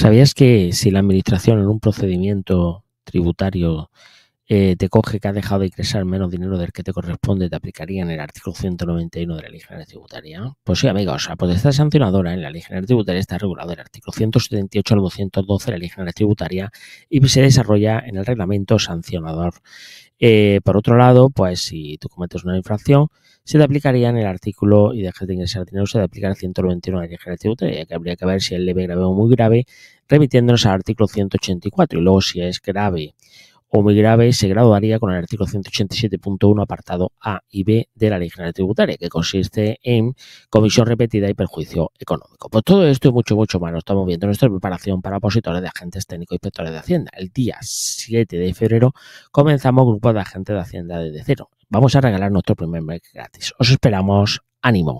¿Sabías que si la administración en un procedimiento tributario eh, te coge que has dejado de ingresar menos dinero del que te corresponde, te aplicaría en el artículo 191 de la Ley General Tributaria. Pues sí, amigos, la potestad pues sancionadora en ¿eh? la Ley General Tributaria está regulada en el artículo 178 al 212 de la Ley General Tributaria y se desarrolla en el reglamento sancionador. Eh, por otro lado, pues si tú cometes una infracción, se te aplicaría en el artículo y dejas de ingresar dinero, se te aplica el 191 de la ley General Tributaria, que habría que ver si es leve, grave o muy grave, remitiéndonos al artículo 184 y luego si es grave o muy grave se graduaría con el artículo 187.1 apartado A y B de la Ley General Tributaria, que consiste en comisión repetida y perjuicio económico. Pues todo esto y mucho, mucho más lo estamos viendo nuestra preparación para opositores de agentes técnicos y e inspectores de Hacienda. El día 7 de febrero comenzamos grupo de agentes de Hacienda desde cero. Vamos a regalar nuestro primer mes gratis. Os esperamos. Ánimo.